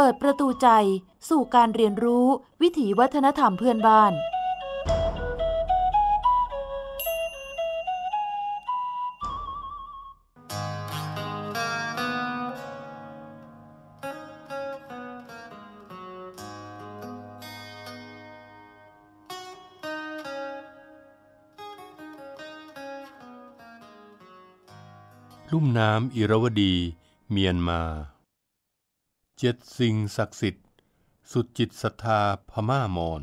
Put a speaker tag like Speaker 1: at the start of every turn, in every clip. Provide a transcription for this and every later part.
Speaker 1: เปิดประตูใจสู่การเรียนรู้ วิถีวัฒนธรรมเพื่อนบ้าน
Speaker 2: ลุ่มน้ำอิรวดี เมียนมาเจ็ดสิ่งศักดิ์สิทธิ์สุดจิตศรัทธาพม่ามอน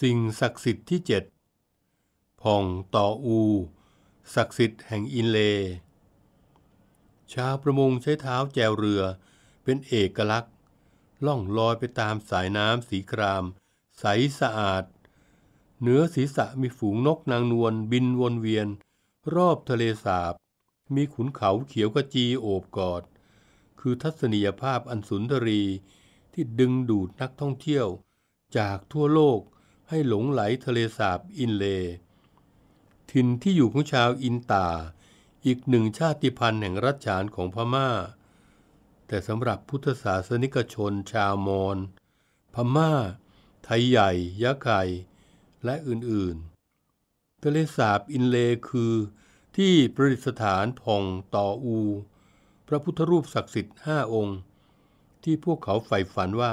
Speaker 2: สิ่งศักดิ์สิทธิ์ที่เจ็ดพ่องต่ออู ศักดิ์สิทธิ์แห่งอินเล ชาวประมงใช้เท้าแจวเรือเป็นเอกลักษณ์ ล่องลอยไปตามสายน้ำสีคราม ใสสะอาดเหนือศีรษะมีฝูงนกนางนวลบินวนเวียนรอบทะเลสาบ มีขุนเขาเขียวกระจีโอบกอดคือทัศนียภาพอันสุนทรีที่ดึงดูดนักท่องเที่ยวจากทั่วโลกให้หลงไหลทะเลสาบอินเลถิ่นที่อยู่ของชาวอินตา อีกหนึ่งชาติพันธุ์แห่งรัชฉานของพมา่า แต่สำหรับพุทธศาสนิกชนชาวมอญพมา่า ไทยใหญ่ ยะไก่และอื่นๆ ทะเลสาบอินเลคือที่ประดิษฐานผ่องต่ออูพระพุทธรูปศักดิ์สิทธิ์ห้าองค์ ที่พวกเขาใฝ่ฝันว่า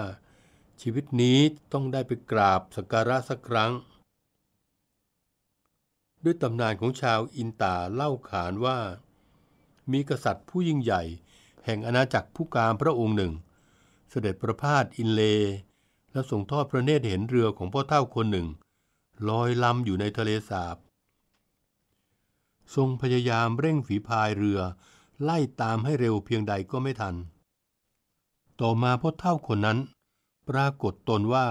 Speaker 2: ชีวิตนี้ต้องได้ไปกราบสักการะสักครั้ง ด้วยตำนานของชาวอินตาเล่าขานว่า มีกษัตริย์ผู้ยิ่งใหญ่ แห่งอาณาจักรผู้กามพระองค์หนึ่ง เสด็จประพาสอินเล และส่งทอดพระเนตรเห็นเรือของพ่อเท่าคนหนึ่งลอยลำอยู่ในทะเลสาบทรงพยายามเร่งฝีพายเรือไล่ตามให้เร็วเพียงใดก็ไม่ทัน ต่อมาพ่อเท่าคนนั้นปรากฏตนว่า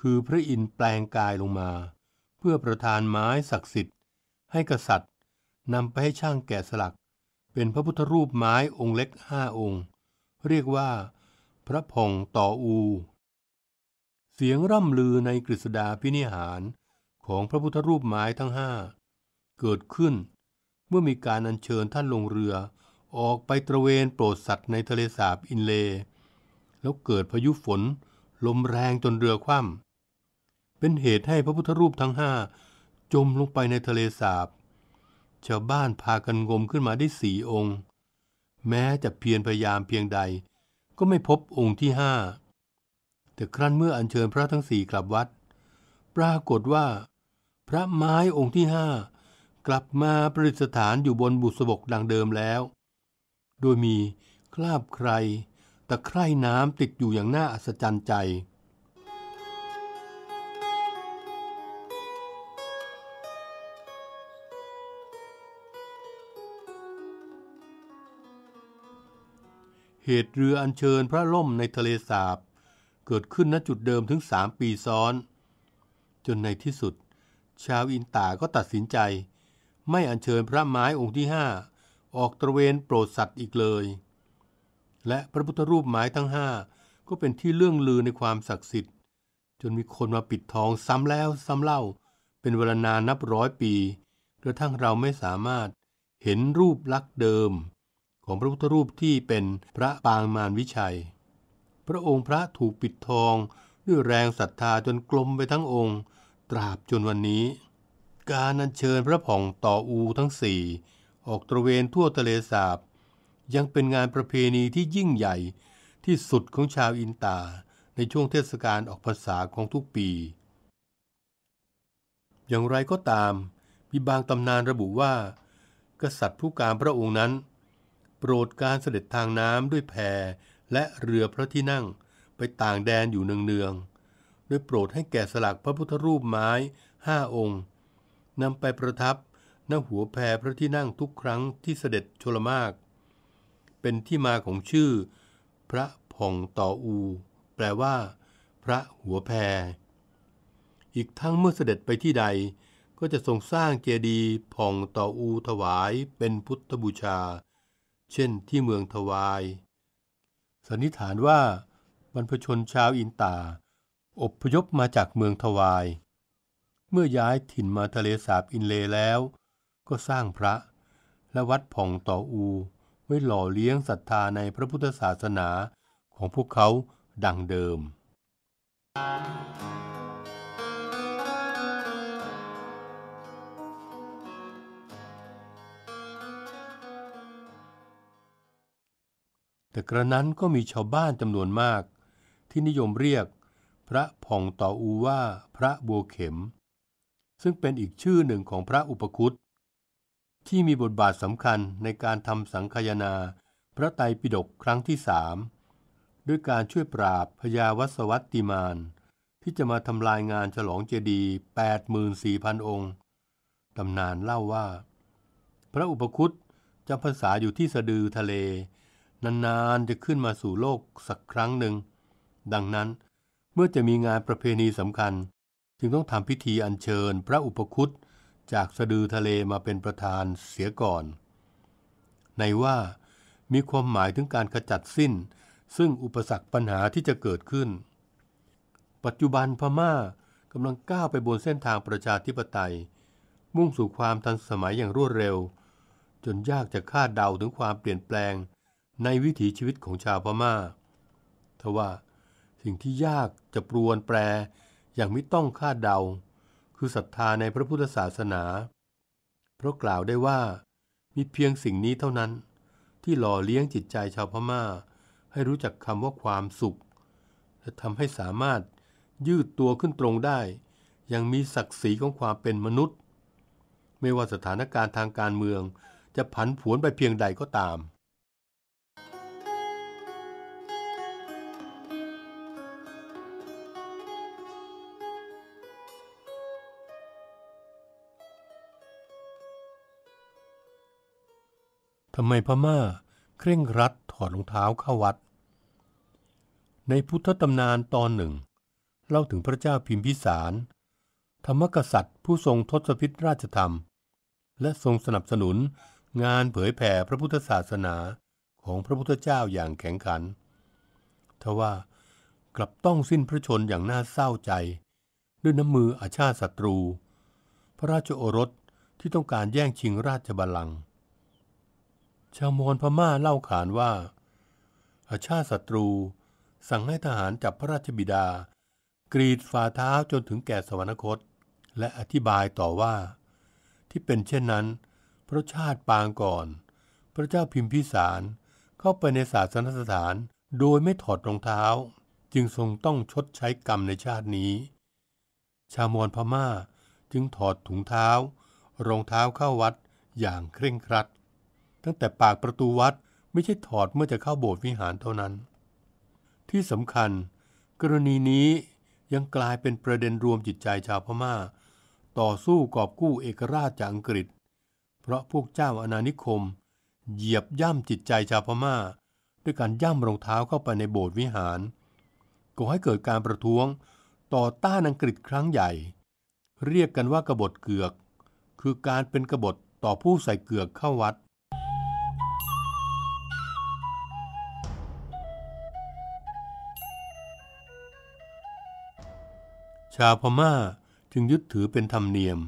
Speaker 2: คือพระอินทร์แปลงกายลงมา เพื่อประทานไม้ศักดิ์สิทธิ์ ให้กษัตริย์นำไปให้ช่างแกะสลักเป็นพระพุทธรูปไม้องค์เล็กห้าองค์ เรียกว่า พระพงต่ออู เสียงร่ำลือในกฤษดาพินิหารของพระพุทธรูปไม้ทั้งห้าเกิดขึ้นเมื่อมีการอัญเชิญท่านลงเรือออกไปตระเวนโปรดสัตว์ในทะเลสาบอินเล แล้วเกิดพายุฝนลมแรงจนเรือคว่ำ เป็นเหตุให้พระพุทธรูปทั้งห้าจมลงไปในทะเลสาบ ชาวบ้านพากันงมขึ้นมาได้สี่องค์ แม้จะเพียรพยายามเพียงใด ก็ไม่พบองค์ที่ห้า แต่ครั้นเมื่ออัญเชิญพระทั้งสี่กลับวัด ปรากฏว่า พระไม้องค์ที่ห้ากลับมาประดิษฐานอยู่บนบุษบกดังเดิมแล้วโดยมีคราบใครตะไคร่น้ำติดอยู่อย่างน่าอัศจรรย์ใจ เหตุเรืออัญเชิญพระล่มในทะเลสาบเกิดขึ้นณจุดเดิมถึงสามปีซ้อน จนในที่สุด ชาวอินตาก็ตัดสินใจ ไม่อัญเชิญพระไม้องค์ที่ห้าออกตระเวนโปรดสัตว์อีกเลย และพระพุทธรูปหมายทั้งห้าก็เป็นที่เลื่องลือในความศักดิ์สิทธิ์ จนมีคนมาปิดทองซ้ำแล้วซ้ำเล่าเป็นเวลานานนับร้อยปี กระทั่งเราไม่สามารถเห็นรูปลักษ์เดิม ของพระพุทธรูปที่เป็นพระปางมารวิชัย พระองค์พระถูกปิดทองด้วยแรงศรัทธาจนกลมไปทั้งองค์ตราบจนวันนี้ การอัญเชิญพระผ่องต่ออูทั้งสี่ออกตระเวนทั่วทะเลสาบยังเป็นงานประเพณีที่ยิ่งใหญ่ที่สุดของชาวอินตาในช่วงเทศกาลออกภาษาของทุกปี อย่างไรก็ตามมีบางตำนานระบุว่า กษัตริย์ผู้การพระองค์นั้น โปรดการเสด็จทางน้ำด้วยแพและเรือพระที่นั่งไปต่างแดนอยู่เนืองๆด้วยโปรดให้แก่สลักพระพุทธรูปไม้ห้าองค์นำไปประทับหน้าหัวแพรพระที่นั่งทุกครั้งที่เสด็จชลมาก เป็นที่มาของชื่อ พระผ่องต่ออู แปลว่า พระหัวแพรอีกทั้งเมื่อเสด็จไปที่ใด ก็จะทรงสร้างเจดีย์ผ่องต่ออูถวายเป็นพุทธบูชา เช่น ที่เมืองทวายสันนิษฐานว่า บรรพชนชาวอินตาอบพยพมาจากเมืองทวาย เมื่อย้ายถิ่นมาทะเลสาบอินเลแล้วก็สร้างพระและวัดผ่องต่ออูไว้หล่อเลี้ยงศรัทธาในพระพุทธศาสนาของพวกเขาดังเดิม แต่กระนั้นก็มีชาวบ้านจำนวนมากที่นิยมเรียกพระผ่องต่ออูว่าพระบัวเข็ม ซึ่งเป็นอีกชื่อหนึ่งของพระอุปคุตที่มีบทบาทสำคัญในการทำสังคยนาพระไตรปิฎกครั้งที่สามด้วยการช่วยปราบพยาวัสวัตติมาน ที่จะมาทำลายงานฉลองเจดีย์ี่พันองค์ ตำนานเล่าว่า พระอุปคุตจำภาษาอยู่ที่สะดือทะเล นานๆจะขึ้นมาสู่โลกสักครั้งหนึ่ง ดังนั้นเมื่อจะมีงานประเพณีสำคัญ จึงต้องทำพิธีอัญเชิญพระอุปคุตจากสะดือทะเลมาเป็นประธานเสียก่อน ในว่ามีความหมายถึงการขจัดสิ้น ซึ่งอุปสรรคปัญหาที่จะเกิดขึ้น ปัจจุบันพม่ากำลังก้าวไปบนเส้นทางประชาธิปไตย มุ่งสู่ความทันสมัยอย่างรวดเร็ว จนยากจะคาดเดาถึงความเปลี่ยนแปลงในวิถีชีวิตของชาวพม่าทว่าสิ่งที่ยากจะปรวนแปรอย่างไม่ต้องคาดเดาคือศรัทธาในพระพุทธศาสนา เพราะกล่าวได้ว่ามีเพียงสิ่งนี้เท่านั้น ที่หล่อเลี้ยงจิตใจชาวพมา่า ให้รู้จักคำว่าความสุข และทำให้สามารถยืดตัวขึ้นตรงได้ยังมีศักดิ์ศรีของความเป็นมนุษย์ ไม่ว่าสถานการณ์ทางการเมืองจะผันผวนไปเพียงใดก็ตามทำไมพม่าเคร่งรัดถอดรองเท้าเข้าวัด ในพุทธตำนานตอนหนึ่งเล่าถึงพระเจ้าพิมพิสาร ธรรมกษัตริย์ ผู้ทรงทศพิษราชธรรม และทรงสนับสนุนงานเผยแผ่พระพุทธศาสนาของพระพุทธเจ้าอย่างแข็งขันทว่ากลับต้องสิ้นพระชนอย่างน่าเศร้าใจ ด้วยน้ำมืออาชาติศัตรู พระราชโอรสที่ต้องการแย่งชิงราชบัลลังก์ชาวมอญพม่าเล่าขานว่าอาชาติศัตรูสั่งให้ทหารจับพระราชบิดา กรีดฝ่าเท้าจนถึงแก่สวรรคตและอธิบายต่อว่า ที่เป็นเช่นนั้น พระชาติปางก่อนพระเจ้าพิมพิสารเข้าไปในศาสนสถาน โดยไม่ถอดรองเท้าจึงทรงต้องชดใช้กรรมในชาตินี้ ชาวมอญพม่าจึงถอดถุงเท้ารองเท้าเข้าวัดอย่างเคร่งครัดตั้งแต่ปากประตูวัดไม่ใช่ถอดเมื่อจะเข้าโบสถ์วิหารเท่านั้น ที่สำคัญ กรณีนี้ยังกลายเป็นประเด็นรวมจิตใจชาวพมา่า ต่อสู้กอบกู้เอกราชจากอังกฤษ เพราะพวกเจ้าอาณานิคม เหยียบย่ำจิตใจชาวพมา่า ด้วยการย่ำรองเท้าเข้าไปในโบสถ์วิหารก่อให้เกิดการประท้วงต่อต้านอังกฤษครั้งใหญ่ เรียกกันว่ากบฏเกือก คือการเป็นกบฏต่อผู้ใส่เกือกเข้าวัดชาวพม่าจึงยึดถือเป็นธรรมเนียม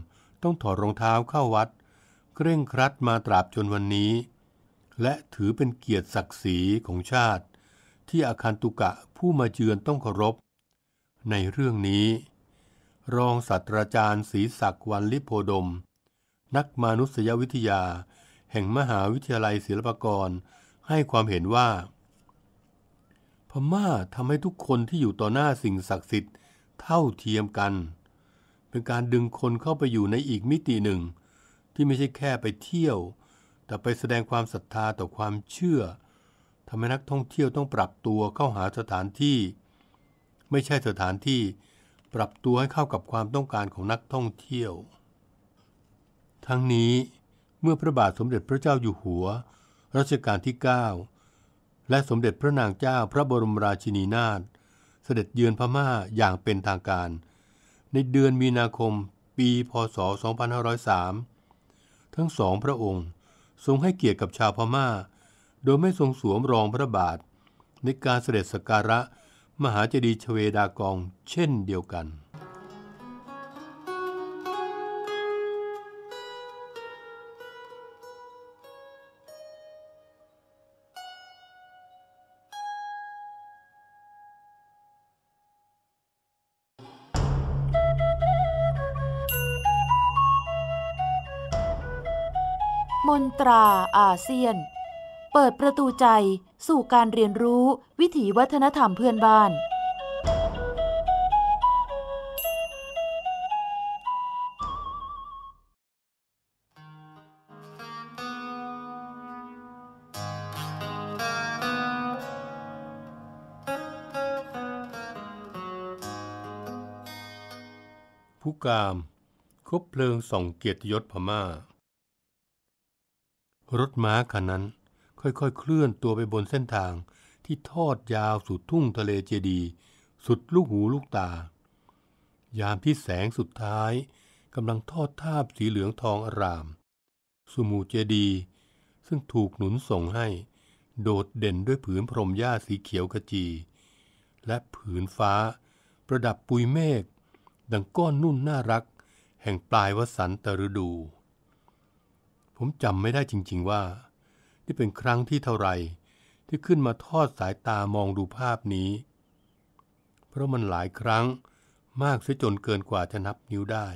Speaker 2: ต้องถอดรองเท้าเข้าวัด เคร่งครัดมาตราบจนวันนี้ และถือเป็นเกียรติศักดิ์ศรีของชาติ ที่อาคารตุกะผู้มาเยือนต้องเคารพในเรื่องนี้ รองศาสตราจารย์ศรีศักดิ์วันลิโพดม นักมนุษยวิทยา แห่งมหาวิทยาลัยศิลปากรให้ความเห็นว่า พม่าทำให้ทุกคนที่อยู่ต่อหน้าสิ่งศักดิ์สิทธิ์เท่าเทียมกัน เป็นการดึงคนเข้าไปอยู่ในอีกมิติหนึ่ง ที่ไม่ใช่แค่ไปเที่ยว แต่ไปแสดงความศรัทธาต่อความเชื่อทำให้นักท่องเที่ยวต้องปรับตัวเข้าหาสถานที่ ไม่ใช่สถานที่ปรับตัวให้เข้ากับความต้องการของนักท่องเที่ยว ทั้งนี้เมื่อพระบาทสมเด็จพระเจ้าอยู่หัวรัชกาลที่ 9 และสมเด็จพระนางเจ้าพระบรมราชินีนาถเสด็จเยือนพม่าอย่างเป็นทางการ ในเดือนมีนาคมปีพศ 2503 ทั้งสองพระองค์ทรงให้เกียรติกับชาวพม่า โดยไม่ทรงสวมรองพระบาท ในการเสด็จสการะมหาเจดีย์ชเวดากองเช่นเดียวกัน
Speaker 1: มนตราอาเซียน เปิดประตูใจสู่การเรียนรู้วิถีวัฒนธรรมเพื่อนบ้า
Speaker 2: น ผู้กามคบเพลิงส่องเกียรติยศพมา่ารถม้าคันนั้นค่อยๆ เคลื่อนตัวไปบนเส้นทางที่ทอดยาวสู่ทุ่งทะเลเจดี สุดลูกหูลูกตา ยามที่แสงสุดท้ายกำลังทอดทาบสีเหลืองทองอาราม สุมูเจดีซึ่งถูกหนุนส่งให้โดดเด่นด้วยผืนพรมหญ้าสีเขียวขจี และผืนฟ้าประดับปุยเมฆดังก้อนนุ่นน่ารัก แห่งปลายวสันตฤดูผมจำไม่ได้จริงๆว่านี่เป็นครั้งที่เท่าไรที่ขึ้นมาทอดสายตามองดูภาพนี้ เพราะมันหลายครั้งมากเสียจนเกินกว่า จะนับนิ้วได้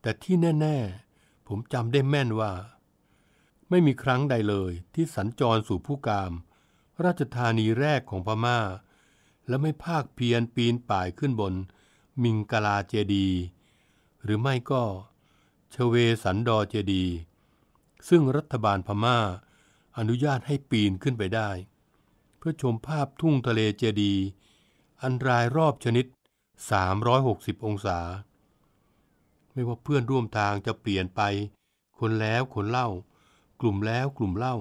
Speaker 2: แต่ที่แน่ๆ ผมจำได้แม่นว่า ไม่มีครั้งใดเลยที่สัญจรสู่ผู้กาม ราชธานีแรกของพมา่า และไม่ภาคเพียนปีนป่ายขึ้นบน มิงกลาเจดี หรือไม่ก็ ชเวสันดอเจดีซึ่งรัฐบาลพม่า อนุญาตให้ปีนขึ้นไปได้ เพื่อชมภาพทุ่งทะเลเจดี อันรายรอบชนิด 360 องศาไม่ว่าเพื่อนร่วมทางจะเปลี่ยนไป คนแล้วคนเล่า กลุ่มแล้วกลุ่มเล่า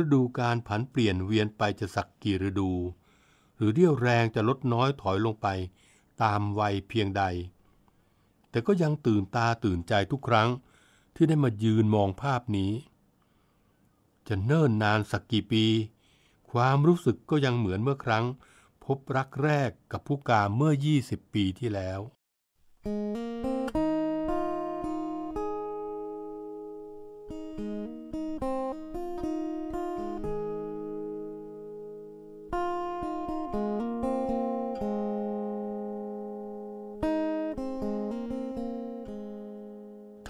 Speaker 2: ฤดูการผันเปลี่ยนเวียนไปจะสักกี่ฤดู หรือเรี่ยวแรงจะลดน้อยถอยลงไปตามวัยเพียงใด แต่ก็ยังตื่นตาตื่นใจทุกครั้งที่ได้มายืนมองภาพนี้ จะเนิ่นนานสักกี่ปี ความรู้สึกก็ยังเหมือนเมื่อครั้ง พบรักแรกกับผู้กาเมื่อ 20 ปีที่แล้ว thank you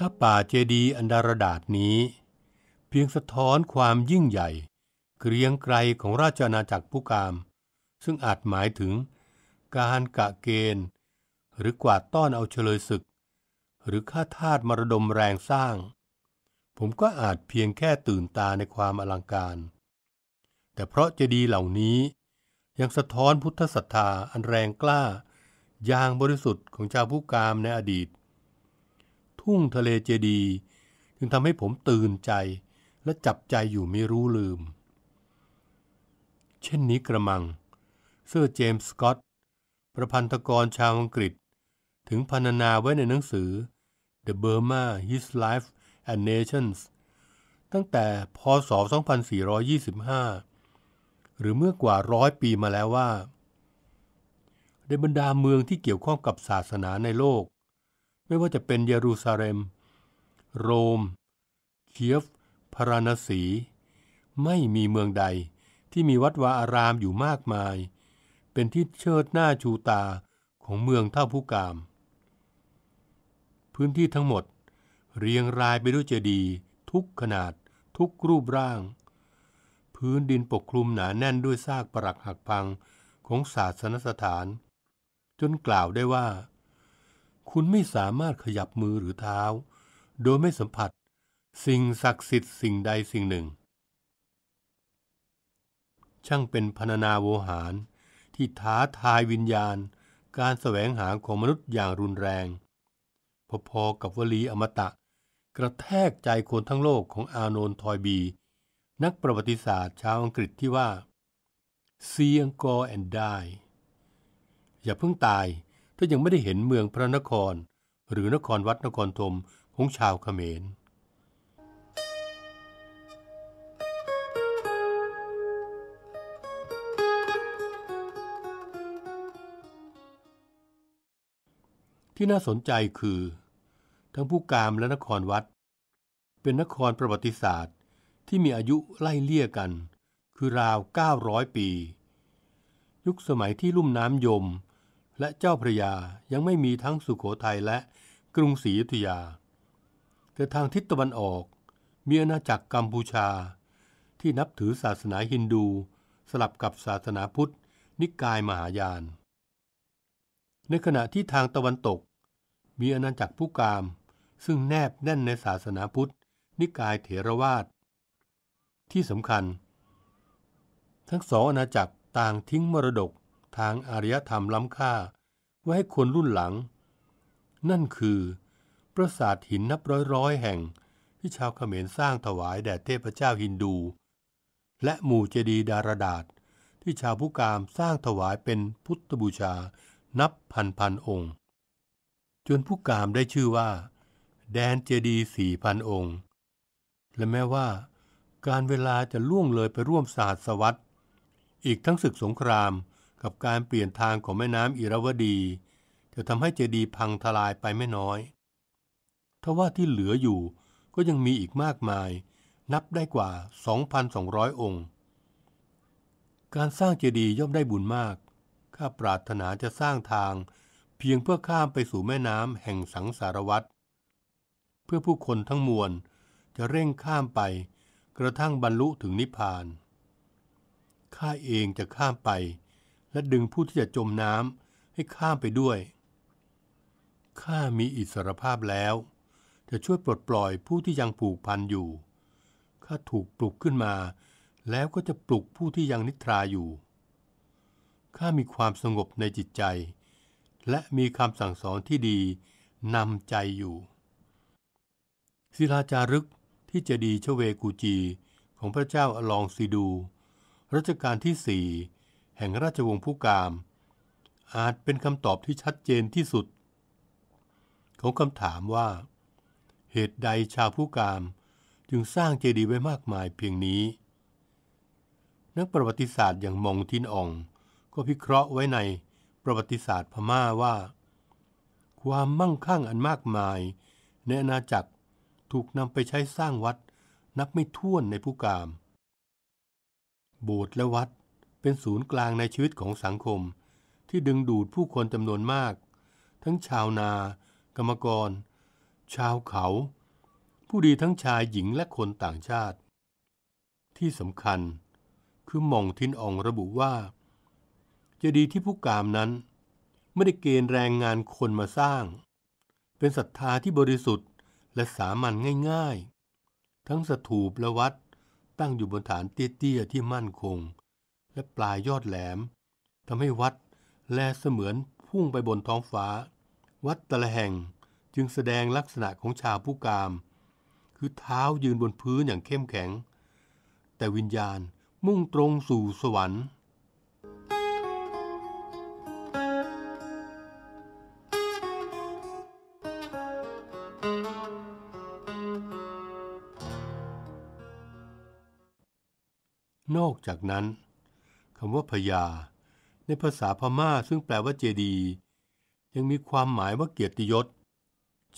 Speaker 2: ถ้าป่าเจดีอันดารดาษนี้เพียงสะท้อนความยิ่งใหญ่เกรียงไกรของราชอาณาจักรผู้กาม ซึ่งอาจหมายถึงการกะเกณฑ์หรือกวาดต้อนเอาเฉลยศึก หรือฆ่าทาสมรดมแรงสร้าง ผมก็อาจเพียงแค่ตื่นตาในความอลังการ แต่เพราะเจดีเหล่านี้ยังสะท้อนพุทธศรัทธาอันแรงกล้า อย่างบริสุทธิ์ของชาวผู้กามในอดีตุ่งทะเลเจดีจึงทำให้ผมตื่นใจและจับใจอยู่ไม่รู้ลืม เช่นนี้กระมังเสื้อเจมส์สกอตประพันธกรชาวอังกฤษ ถึงพรรณนาไว้ในหนังสือ The Burma His Life and Nations ตั้งแต่พศ 2425 หรือเมื่อกว่าร้อยปีมาแล้วว่า ในบรรดาเมืองที่เกี่ยวข้องกับศาสนาในโลกไม่ว่าจะเป็นเยรูซาเล็ม โรม เคียฟพาราณสี ไม่มีเมืองใดที่มีวัดวาอารามอยู่มากมาย เป็นที่เชิดหน้าชูตาของเมืองเท่าผู้กาม พื้นที่ทั้งหมดเรียงรายไปด้วยเจดีย์ทุกขนาดทุกรูปร่าง พื้นดินปกคลุมหนาแน่นด้วยซากปรักหักพังของศาสนสถาน จนกล่าวได้ว่าคุณไม่สามารถขยับมือหรือเท้า โดยไม่สัมผัสสิ่งศักดิ์สิทธิ์สิ่งใดสิ่งหนึ่ง ช่างเป็นพรรนาโวหารที่ท้าทายวิญญาณ การแสวงหาของมนุษย์อย่างรุนแรงพอๆกับวลีอมตะ กระแทกใจคนทั้งโลกของอาโนนทอยบี นักประวัติศาสตร์ชาวอังกฤษที่ว่า See and go and die อย่าเพิ่งตายถ้ายังไม่ได้เห็นเมืองพระนครหรือนครวัดนครธมของชาวเขมร ที่น่าสนใจคือ ทั้งผู้กามและนครวัด เป็นนครประวัติศาสตร์ที่มีอายุไล่เลี่ยกัน คือราว 900 ปี ยุคสมัยที่ลุ่มน้ำยมและเจ้าพระยายังไม่มีทั้งสุขโขทัยและกรุงศรีอยุธยา แต่ทางทิศตะวันออก มีอาณาจักรกัมพูชา ที่นับถือศาสนาฮินดู สลับกับศาสนาพุทธ นิกายมหายาน ในขณะที่ทางตะวันตก มีอาณาจักรผู้กาม ซึ่งแนบแน่นในศาสนาพุทธ นิกายเถรวาทที่สำคัญ ทั้งสองอาณาจักรต่างทิ้งมรดกทางอารยธรรมล้ำค่าไว้ให้คนรุ่นหลัง นั่นคือประสาทหินนับร้อยร้อยแห่งที่ชาวเขมรสร้างถวายแด่เทพเจ้าฮินดู และหมู่เจดีดารดาษ ที่ชาวพุกามสร้างถวายเป็นพุทธบูชานับพันพันองค์ จนพุกามได้ชื่อว่า แดนเจดีสี่พันองค์ และแม้ว่าการเวลาจะล่วงเลยไปร่วมศาสตร์สวัสด์อีกทั้งศึกสงครามกับการเปลี่ยนทางของแม่น้ำอิรวดี จะทำให้เจดีย์พังทลายไปไม่น้อย ทว่าที่เหลืออยู่ก็ยังมีอีกมากมาย นับได้กว่า 2,200 องค์ การสร้างเจดีย์ย่อมได้บุญมาก ข้าปรารถนาจะสร้างทาง เพียงเพื่อข้ามไปสู่แม่น้ำแห่งสังสารวัตรเพื่อผู้คนทั้งมวลจะเร่งข้ามไป กระทั่งบรรลุถึงนิพพานข้าเองจะข้ามไปและดึงผู้ที่จะจมน้ำให้ข้ามไปด้วย ข้ามีอิสรภาพแล้ว จะช่วยปลดปล่อยผู้ที่ยังผูกพันอยู่ ข้าถูกปลุกขึ้นมา แล้วก็จะปลุกผู้ที่ยังนิทราอยู่ ข้ามีความสงบในจิตใจ และมีคำสั่งสอนที่ดีนำใจอยู่ ศิลาจารึกที่เจดีชเวกูจีของพระเจ้าอลองซีดู รัชกาลที่สี่แห่งราชวงศ์ผู้กาม อาจเป็นคำตอบที่ชัดเจนที่สุดของคำถามว่า เหตุใดชาวผู้กามจึงสร้างเจดีย์ไว้มากมายเพียงนี้ นักประวัติศาสตร์อย่างมองทินอองก็พิเคราะห์ไว้ในประวัติศาสตร์พม่าว่า ความมั่งคั่งอันมากมายในอาณาจักรถูกนำไปใช้สร้างวัดนับไม่ถ้วนในผู้กาม โบสถ์และวัดเป็นศูนย์กลางในชีวิตของสังคม ที่ดึงดูดผู้คนจำนวนมาก ทั้งชาวนา กรรมกร ชาวเขา ผู้ดีทั้งชายหญิงและคนต่างชาติ ที่สำคัญคือหม่องทินอองระบุว่า จะดีที่ผู้กามนั้น ไม่ได้เกณฑ์แรงงานคนมาสร้าง เป็นศรัทธาที่บริสุทธิ์และสามัญง่ายๆ ทั้งสถูปและวัดตั้งอยู่บนฐานเตี้ยๆที่มั่นคงและปลายยอดแหลมทำให้วัดแลเสมือนพุ่งไปบนท้องฟ้า วัดแต่ละแห่งจึงแสดงลักษณะของชาวผู้กาม คือเท้ายืนบนพื้นอย่างเข้มแข็ง แต่วิญญาณมุ่งตรงสู่สวรรค์ นอกจากนั้นคำว่าพญาในภาษาพม่าซึ่งแปลว่าเจดี ยังมีความหมายว่าเกียรติยศ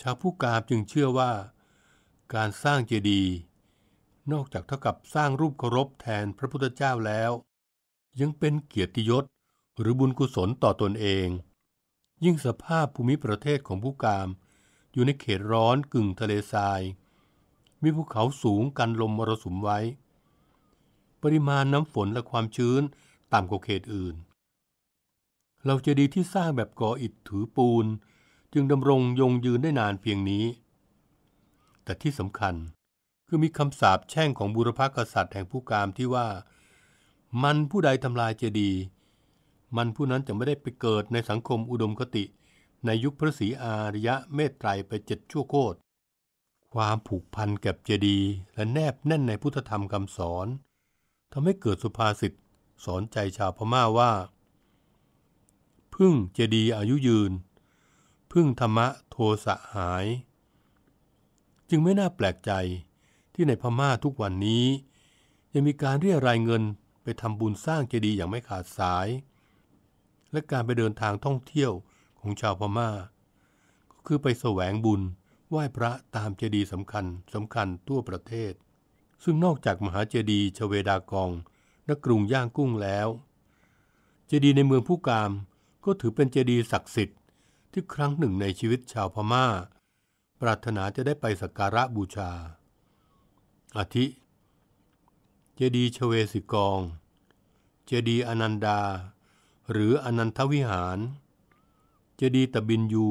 Speaker 2: ชาวผู้กามจึงเชื่อว่าการสร้างเจดีย์นอกจากเท่ากับสร้างรูปเคารพแทนพระพุทธเจ้าแล้ว ยังเป็นเกียรติยศหรือบุญกุศลต่อตนเอง ยิ่งสภาพภูมิประเทศของผู้กาม อยู่ในเขตร้อนกึ่งทะเลทราย มีภูเขาสูงกันลมมรสุมไว้ ปริมาณน้ำฝนและความชื้นต่ำกว่าเขตอื่น เราเจดีย์ที่สร้างแบบก่ออิฐถือปูน จึงดำรงยงยืนได้นานเพียงนี้ แต่ที่สำคัญคือมีคำสาปแช่งของบุรพกษัตริย์แห่งผู้กามที่ว่า มันผู้ใดทำลายเจดีย์มันผู้นั้นจะไม่ได้ไปเกิดในสังคมอุดมคติในยุคพระศรีอารยะเมตไตรไปเจ็ดชั่วโคตรความผูกพันกับเจดีและแนบแน่นในพุทธธรรมคำสอนทำให้เกิดสุภาษิตสอนใจชาวพม่าว่า พึ่งเจดีอายุยืน พึ่งธรรมะโทสะหาย จึงไม่น่าแปลกใจที่ในพม่าทุกวันนี้ ยังมีการเรียรายเงินไปทำบุญสร้างเจดีย์อย่างไม่ขาดสาย และการไปเดินทางท่องเที่ยวของชาวพม่าก็คือไปแสวงบุญไหว้พระตามเจดีย์สำคัญสำคัญทั่วประเทศ ซึ่งนอกจากมหาเจดีย์ชเวดากองและกรุงย่างกุ้งแล้วเจดีย์ในเมืองผู้กามก็ถือเป็นเจดีย์ศักดิ์สิทธิ์ที่ครั้งหนึ่งในชีวิตชาวพมา่า ปรารถนาจะได้ไปสักการะบูชาอาทิ เจดีย์ชเวสิกองเจดีย์อนันดา หรืออนันทวิหารเจดีย์ตะบินยู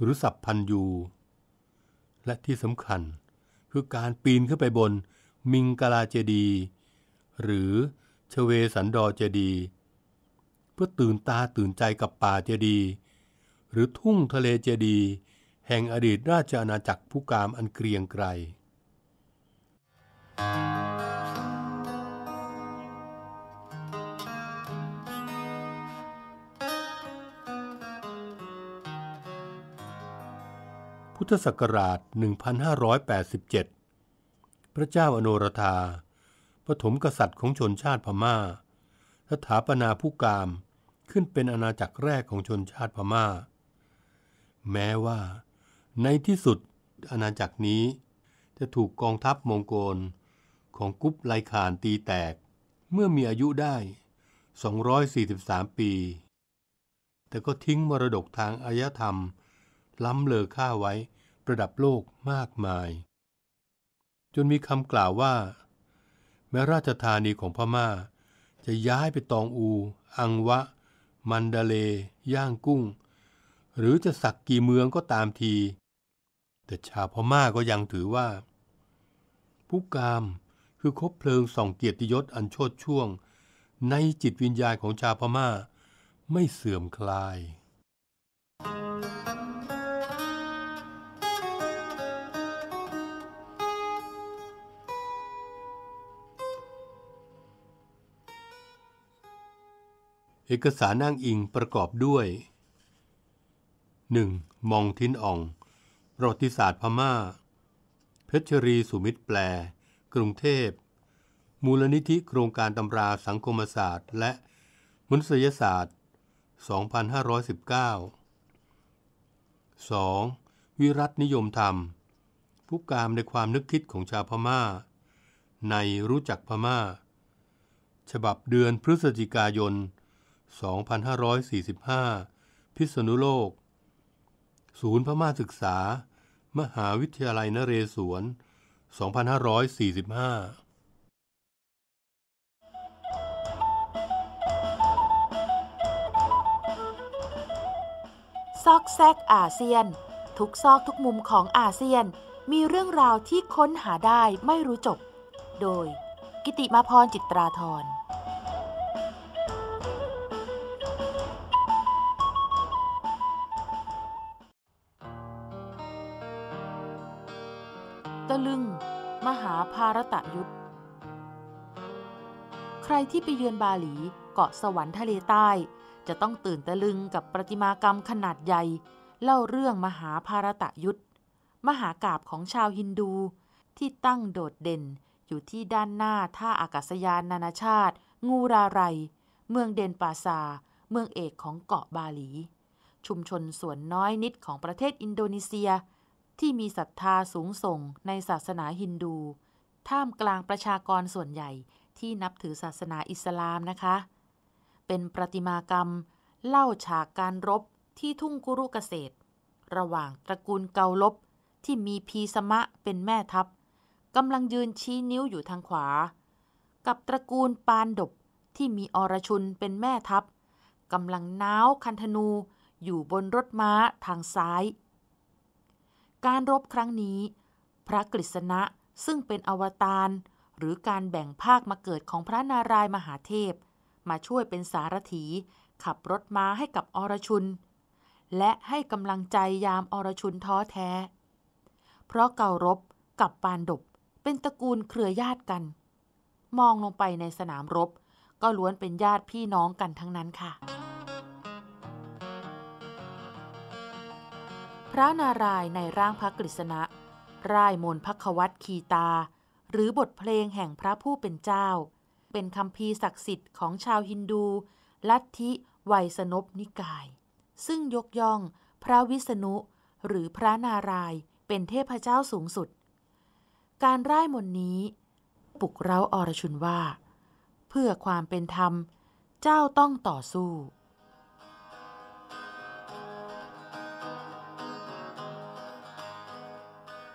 Speaker 2: หรือสัพพันยูและที่สำคัญคือการปีนขึ้นไปบนมิงกลาเจดีหรือชเวสันดรเจดี เพื่อตื่นตาตื่นใจกับป่าเจดี หรือทุ่งทะเลเจดี แห่งอดีตราชอาณาจักรผู้กามอันเกรียงไกรพุทธศักราช 1587 พระเจ้าอโนรธาปฐมกษัตริย์ของชนชาติพมา่า สถาปนาผู้กามขึ้นเป็นอาณาจักรแรกของชนชาติพมา่า แม้ว่า ในที่สุดอาณาจักรนี้ จะถูกกองทัพมองโกล ของกุปไลขานตีแตก เมื่อมีอายุได้ 243 ปี แต่ก็ทิ้งมรดกทางอารยธรรมล้ำเลอค่าไว้ประดับโลกมากมาย จนมีคำกล่าวว่าแม้ราชธานีของพมา่าจะย้ายไปตองอู อังวะ มันดาเลย่างกุ้ง หรือจะสักกี่เมืองก็ตามที แต่ชาวพม่าก็ยังถือว่า ผู้กามคือคบเพลิงส่องเกียรติยศอันโชดช่วงในจิตวิญญาณของชาวพม่าไม่เสื่อมคลาย Thank you. เอกสารอ้างอิงประกอบด้วย 1. มองทินอ่องประวัติศาสตร์พมา่า เพชรีสุมิตรแปล กรุงเทพ มูลนิธิโครงการตำราสังคมศาสตร์ และ มนุษยศาสตร์ 2519 2. วิรัตนิยมธรรมผู้กามในความนึกคิดของชาวพมา่า ในรู้จักพมา่า ฉบับเดือนพฤศจิกายน2545 พิษณุโลก ศูนย์พม่าศึกษา มหาวิทยาลัยนเรศวร 2545
Speaker 1: ซอกแซกอาเซียน ทุกซอกทุกมุมของอาเซียนมีเรื่องราวที่ค้นหาได้ไม่รู้จบ โดยกิติมาพรจิตราธระลึง มหาภารตะยุทธ ใครที่ไปเยือนบาหลีเกาะสวรรค์ทะเลใต้ จะต้องตื่นตะลึงกับประติมากรรมขนาดใหญ่ เล่าเรื่องมหาภารตะยุทธมหากาบของชาวฮินดู ที่ตั้งโดดเด่นอยู่ที่ด้านหน้าท่าอากาศยานนานาชาติ งูราไรเมืองเดนปาซาเมืองเอกของเกาะบาหลี ชุมชนส่วนน้อยนิดของประเทศอินโดนีเซียที่มีศรัทธาสูงส่งในศาสนาฮินดู ท่ามกลางประชากรส่วนใหญ่ที่นับถือศาสนาอิสลามนะคะ เป็นประติมากรรมเล่าฉากการรบที่ทุ่งกุรุเกษตร ระหว่างตระกูลเกาลบที่มีพีสมะเป็นแม่ทัพกำลังยืนชี้นิ้วอยู่ทางขวา กับตระกูลปานดบ ที่มีอรชุนเป็นแม่ทัพกำลังน้าวคันธนูอยู่บนรถม้าทางซ้ายการรบครั้งนี้ พระกฤษณะ ซึ่งเป็นอวตารหรือการแบ่งภาคมาเกิดของพระนารายมหาเทพ มาช่วยเป็นสารถี ขับรถม้าให้กับอรชุน และให้กำลังใจยามอรชุนท้อแท้ เพราะเการบกับปานดบเป็นตระกูลเครือญาติกัน มองลงไปในสนามรบก็ล้วนเป็นญาติพี่น้องกันทั้งนั้นค่ะพระนารายในร่างพระกฤษณะร่ายมนพักวัตคีตา หรือบทเพลงแห่งพระผู้เป็นเจ้า เป็นคำพีศักดิ์สิทธิ์ของชาวฮินดู ลัทธิไวยสนบนิกาย ซึ่งยกย่องพระวิษณุหรือพระนารายเป็นเทพเจ้าสูงสุด การร่ายมนนี้ปลุกเร้าอรชุนว่า เพื่อความเป็นธรรมเจ้าต้องต่อสู้